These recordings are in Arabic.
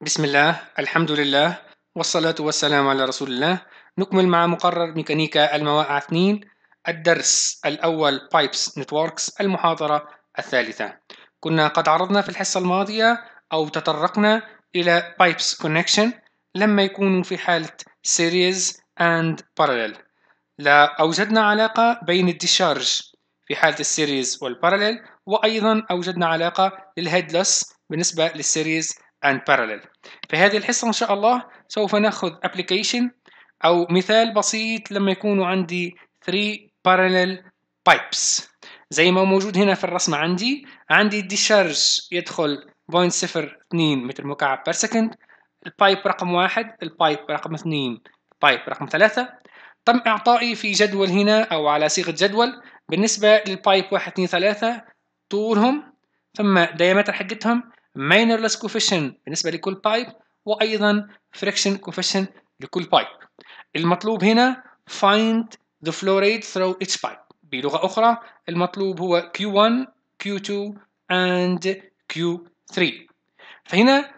بسم الله الحمد لله والصلاة والسلام على رسول الله نكمل مع مقرر ميكانيكا المواقع 2 الدرس الأول Pipes Networks المحاضرة الثالثة كنا قد عرضنا في الحصة الماضية أو تطرقنا إلى Pipes Connection لما يكونوا في حالة Series and Parallel لا أوجدنا علاقة بين الديشارج في حالة السيريز والبارلل وأيضا أوجدنا علاقة للهيدلس بالنسبة للسيريز and parallel في هذه الحصة إن شاء الله سوف نأخذ application أو مثال بسيط لما يكون عندي 3 parallel pipes زي ما موجود هنا في الرسمة عندي عندي discharge يدخل 0.02 متر مكعب per سكند البايب رقم واحد البايب رقم اثنين البايب رقم ثلاثة تم إعطائي في جدول هنا أو على صيغة جدول بالنسبة للبايب واحد اثنين ثلاثة طولهم ثم ديامتر حقتهم مينرلس كوفيشن بالنسبه لكل بايب وايضا فريكشن كوفيشن لكل بايب المطلوب هنا find the flow rate through each pipe بلغه اخرى المطلوب هو Q1 Q2 and Q3 فهنا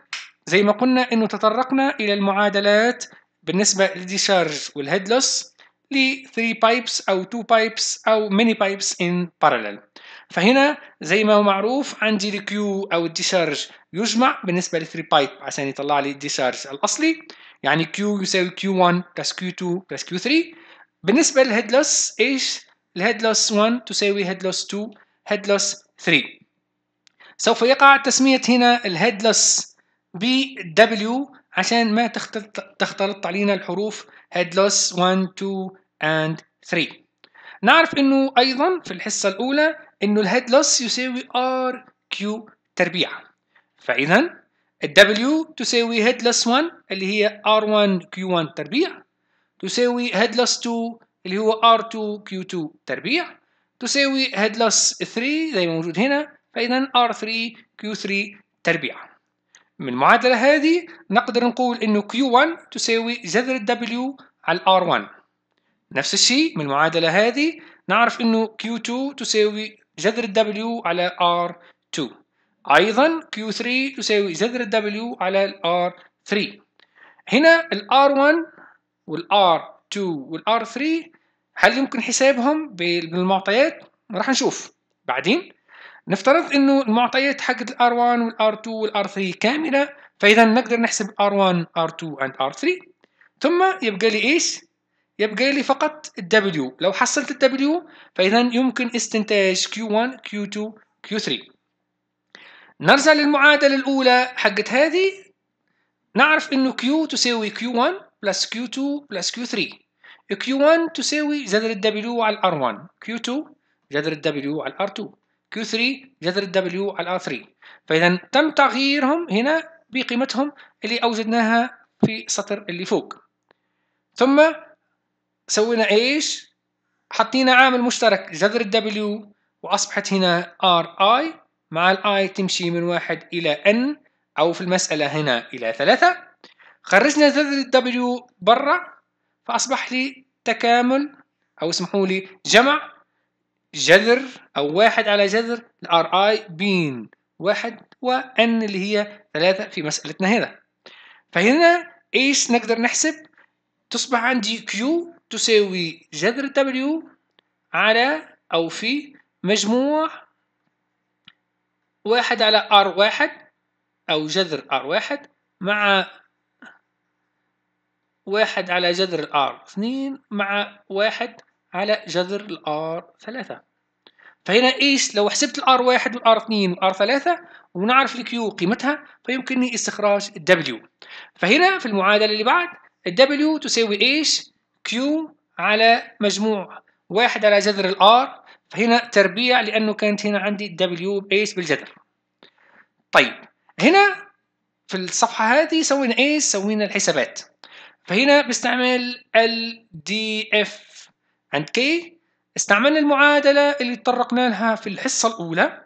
زي ما قلنا انه تطرقنا الى المعادلات بالنسبه للديشارج والهيدلوس لوس ل 3 pipes او 2 pipes او many pipes in parallel فهنا زي ما هو معروف عندي الكيو او الديشارج يجمع بالنسبه للثري بايب عشان يطلع لي الديشارج الاصلي يعني كيو يساوي كيو 1 بلس كيو 2 بلس كيو 3 بالنسبه للهيد لوس ايش الهيد لوس 1 تساوي هيد لوس 2 هيد لوس 3 سوف يقع تسميه هنا الهيد لوس ب دبليو عشان ما تختلط تختلط علينا الحروف هيد لوس 1 2 and 3 نعرف انه ايضا في الحصه الاولى انه الهيد لوس يساوي ار كيو تربيع فاذا الدبليو تساوي هيد لوس 1 اللي هي ار 1 كيو 1 تربيع تساوي هيد لوس 2 اللي هو ار 2 كيو 2 تربيع تساوي هيد لوس 3 زي ما موجود هنا فاذا ار 3 كيو 3 تربيع من المعادله هذه نقدر نقول انه كيو 1 تساوي جذر الدبليو على ار 1 نفس الشيء من المعادله هذه نعرف انه Q2 تساوي جذر W على R2 أيضا Q3 تساوي جذر W على R3 هنا ال R1 وال R2 وال R3 هل يمكن حسابهم بالمعطيات؟ راح نشوف بعدين نفترض انه المعطيات حقت ال r 1 وال r 2 وال r 3 كامله فاذا نقدر نحسب r 1 r 2 and r 3 ثم يبقى لي ايش يبقى لي فقط الدبليو لو حصلت الدبليو فإذا يمكن استنتاج Q1 Q2 Q3 نرجع للمعادلة الأولى حقت هذه نعرف إنه Q تساوي Q1 بلس Q2 بلس Q3 Q1 تساوي جذر الدبليو على R1 Q2 جذر الدبليو على R2 Q3 جذر الدبليو على R3 فإذا تم تغييرهم هنا بقيمتهم اللي أوجدناها في السطر اللي فوق ثم سوينا ايش حطينا عامل مشترك جذر الدبليو واصبحت هنا ار اي مع الاي تمشي من واحد الى ان او في المسألة هنا الى ثلاثة خرجنا جذر الدبليو برا فاصبح لي تكامل او اسمحوا لي جمع جذر او واحد على جذر الار اي بين واحد وان اللي هي ثلاثة في مسألتنا هنا فهنا ايش نقدر نحسب تصبح عندي كيو تساوي جذر W على أو في مجموع واحد على R واحد أو جذر R واحد مع واحد على جذر R اثنين مع واحد على جذر R ثلاثة فهنا إيش لو حسبت الآر واحد والآر اثنين والآر ثلاثة ونعرف Q قيمتها فيمكنني استخراج W فهنا في المعادلة اللي بعد W تساوي إيش Q على مجموع واحد على جذر ال R فهنا تربيع لأنه كانت هنا عندي W بإيش بالجذر طيب هنا في الصفحة هذه سوينا إيش سوينا الحسابات فهنا باستعمال ال D F عند K استعملنا المعادلة اللي تطرقنا لها في الحصة الأولى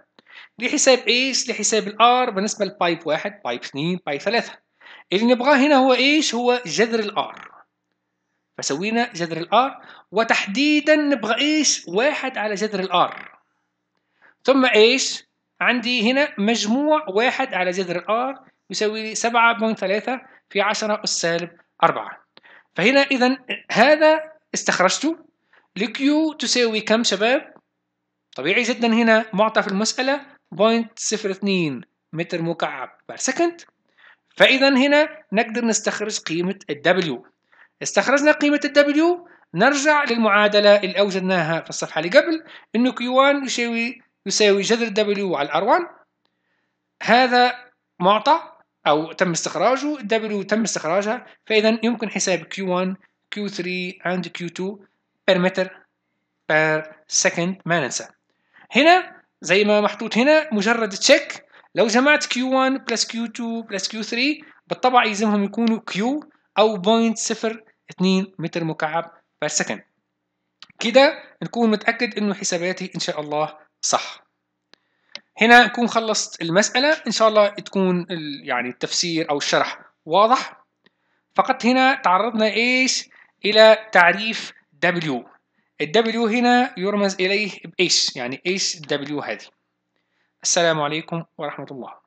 لحساب ايش؟ لحساب ال R بالنسبة لبايب واحد بايب اثنين بايب ثلاثة اللي نبغاه هنا هو ايش؟ هو جذر ال R فسوينا جذر الار وتحديدا نبغى ايش واحد على جذر الار ثم ايش عندي هنا مجموع واحد على جذر الار يساوي لي 7.3 في 10 أس سالب 4 فهنا إذا هذا استخرجته لكيو تساوي كم شباب؟ طبيعي جدا هنا معطى في المسألة 0.02 متر مكعب بار سكند فإذا هنا نقدر نستخرج قيمة الدبليو استخرجنا قيمة W نرجع للمعادلة اللي أوجدناها في الصفحة اللي قبل إنه Q1 يساوي يساوي جذر W علي r الأر1 هذا معطى أو تم استخراجه W تم استخراجها فإذا يمكن حساب Q1 Q3 and Q2 per meter per second ما ننسى هنا زي ما محطوط هنا مجرد تشيك لو جمعت Q1 plus Q2 plus Q3 بالطبع يلزمهم يكونوا Q أو 0.0 2 متر مكعب بير سكند كده نكون متأكد إنه حساباتي إن شاء الله صح هنا نكون خلصت المسألة إن شاء الله تكون يعني التفسير أو الشرح واضح فقط هنا تعرضنا إيش إلى تعريف W الدبليو هنا يرمز إليه بإيش يعني إيش W هذه السلام عليكم ورحمة الله